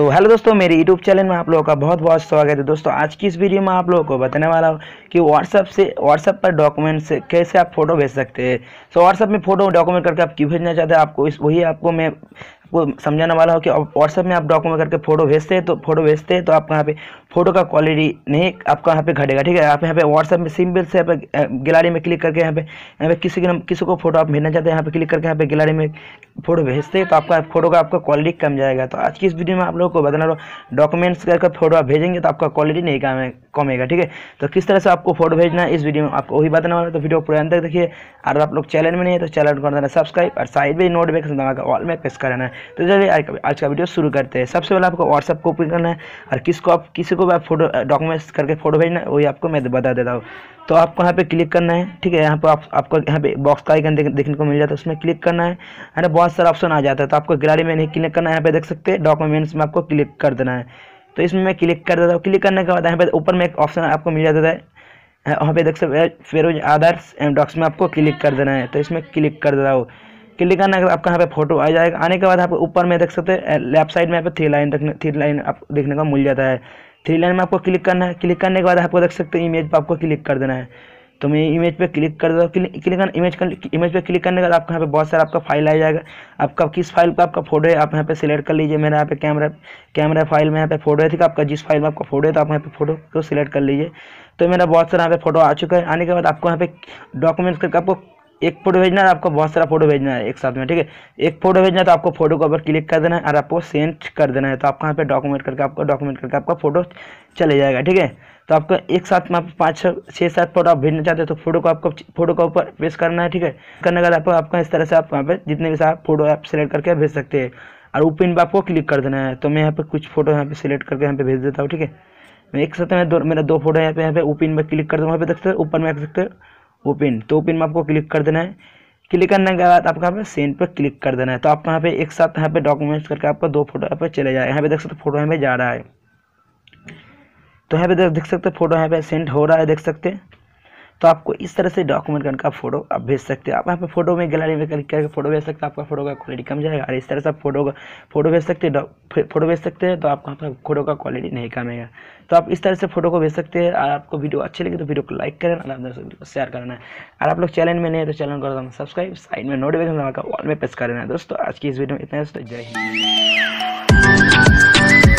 तो हेलो दोस्तों मेरे यूट्यूब चैनल में आप लोगों का बहुत बहुत स्वागत है दोस्तों आज की इस वीडियो में आप लोगों को बताने वाला हूँ कि व्हाट्सअप से व्हाट्सअप पर से कैसे आप फोटो भेज सकते हैं सो व्हाट्सअप में फोटो डॉक्यूमेंट करके आप क्यों भेजना चाहते हैं आपको इस वही आपको मैं वो समझाने वाला हो कि व्हाट्सएप में आप डॉक्यूमेंट करके फोटो भेजते हैं तो फोटो भेजते हैं तो आपका यहाँ पे फोटो का क्वालिटी नहीं आपका यहाँ पे घटेगा ठीक है आप यहाँ पे व्हाट्सएप में सिंपल से यहाँ पे गैलरी में क्लिक करके यहाँ पे यहाँ पे किसी के किसी को फोटो आप भेजना चाहते हैं यहाँ पे क्लिक करके यहाँ पे गैलरी में फोटो भेजते हैं तो आपका फोटो का आपका क्वालिटी कम जाएगा तो आज की इस वीडियो में आप लोगों को बताना रहा डॉक्यूमेंट्स करके फोटो आप भेजेंगे तो आपका क्वालिटी नहीं कम कमेगा ठीक है तो किस तरह से आपको फोटो भेजना है इस वीडियो में आपको वही बताना वाला तो वीडियो पूरे अंदर देखिए अगर आप लोग चैनल में नहीं है तो चैनल को सब्सक्राइब और साइड में नोट दबाकर ऑल में प्रेस करना है तो चलिए आज का वीडियो शुरू करते हैं सबसे पहले आपको व्हाट्सअप को ओपन करना है और किसको आप किसी को भी आप फोटो डॉक्यूमेंट्स करके फोटो भेजना है वही आपको मैं बता देता हूँ तो आपको यहाँ पे क्लिक करना है ठीक है यहाँ पर आप, आपको यहाँ पे बॉक्स का आइकन देखने को मिल जाता है उसमें क्लिक करना है है ना बहुत सारा ऑप्शन आ जाता है तो आपको गैलरी में नहीं क्लिक करना है यहाँ पे देख सकते हैं डॉक्यूमेंट्स में आपको क्लिक कर देना है तो इसमें मैं क्लिक कर देता हूँ क्लिक करने के बाद यहाँ पे ऊपर में एक ऑप्शन आपको मिल जाता है वहाँ पे देख सकते हैं फिर आधार एंड डॉक्स में आपको क्लिक कर देना है तो इसमें क्लिक कर देता हूँ क्लिक करना अगर आपका यहाँ पे फोटो आ जाएगा आने के बाद आप ऊपर में देख सकते हैं लेफ्ट साइड में यहाँ पे थ्री लाइन देखने थ्री लाइन आप देखने का मिल जाता है थ्री लाइन में आपको क्लिक करना है क्लिक करने के बाद आपको देख सकते हैं इमेज पर आपको क्लिक कर देना है तो मैं इमेज पे क्लिक कर दो क्लिक करना इमेज कर इमेज पे क्लिक करने के बाद आपको यहाँ पे बहुत सारा आपका फाइल आ जाएगा आपका किस फाइल का आपका फोटो है आप यहाँ पे सिलेक्ट कर लीजिए मेरा यहाँ पे कैमरा कैमरा फाइल में यहाँ पे फोटो है ठीक आपका जिस फाइल में आपका फोटो है तो आप यहाँ पे फोटो को सिलेक्ट कर लीजिए तो मेरा बहुत सारा यहाँ पे फोटो आ चुका है आने के बाद आपको यहाँ पे डॉक्यूमेंट्स करके आपको एक फोटो भेजना है आपको बहुत सारा फोटो भेजना है एक साथ में ठीक है एक फोटो भेजना है तो आपको फोटो के ऊपर क्लिक कर देना है और आपको सेंड कर देना है तो आपको यहाँ पे डॉक्यूमेंट करके आपको डॉक्यूमेंट करके आपका फोटो चले जाएगा ठीक है तो आपको एक साथ में आप पाँच छः सात फोटो आप भेजना चाहते हो तो फोटो को आपको फोटो के ऊपर पेश करना है ठीक है करने के बाद आपको आपका इस तरह से आप वहाँ पर जितने भी सारा फोटो आप सेलेक्ट करके भेज सकते हैं और ओपिन पिन पर आपको क्लिक कर देना है तो मैं यहाँ पर कुछ फोटो यहाँ पर सिलेक्ट करके यहाँ पर भेज देता हूँ ठीक है मैं एक साथ में दो मेरा दो फोटो यहाँ पे यहाँ पे ओपिन पिन पर क्लिक कर हूँ वहाँ पे देख सकते हो ऊपर में देख सकते हो ओपन तो ओपन में आपको क्लिक कर देना है क्लिक करने के बाद आपको यहाँ पे सेंड पर क्लिक कर देना है तो आप यहाँ पे एक साथ यहाँ पे डॉक्यूमेंट्स करके आपको दो फोटो यहाँ पे चले जाए यहाँ पे देख सकते फोटो यहाँ पे जा रहा है तो यहाँ पे देख सकते फोटो यहाँ पे सेंड हो रहा है देख सकते तो आपको इस तरह से डॉक्यूमेंट का उनका फोटो आप भेज सकते हो आप यहाँ पर फोटो में गैलरी में क्लिक करके फोटो भेज सकते हो आपका फोटो का क्वालिटी कम जाएगा और इस तरह से आप फोटो का फोटो भेज सकते हैं फोटो भेज सकते हैं तो आप यहाँ पर फोटो का क्वालिटी नहीं कम आएगा तो आप इस तरह से फोटो को भेज सकते हैं और आपको वीडियो अच्छी लगे तो वीडियो को लाइक करें और अपने दोस्तों को शेयर करना है और आप लोग चैनल में नहीं तो चैनल को सब्सक्राइब साइड में नोटिफिकेशन का ऑल में प्रेस करना है दोस्तों आज की इस वीडियो में इतना दोस्तों जय हिंद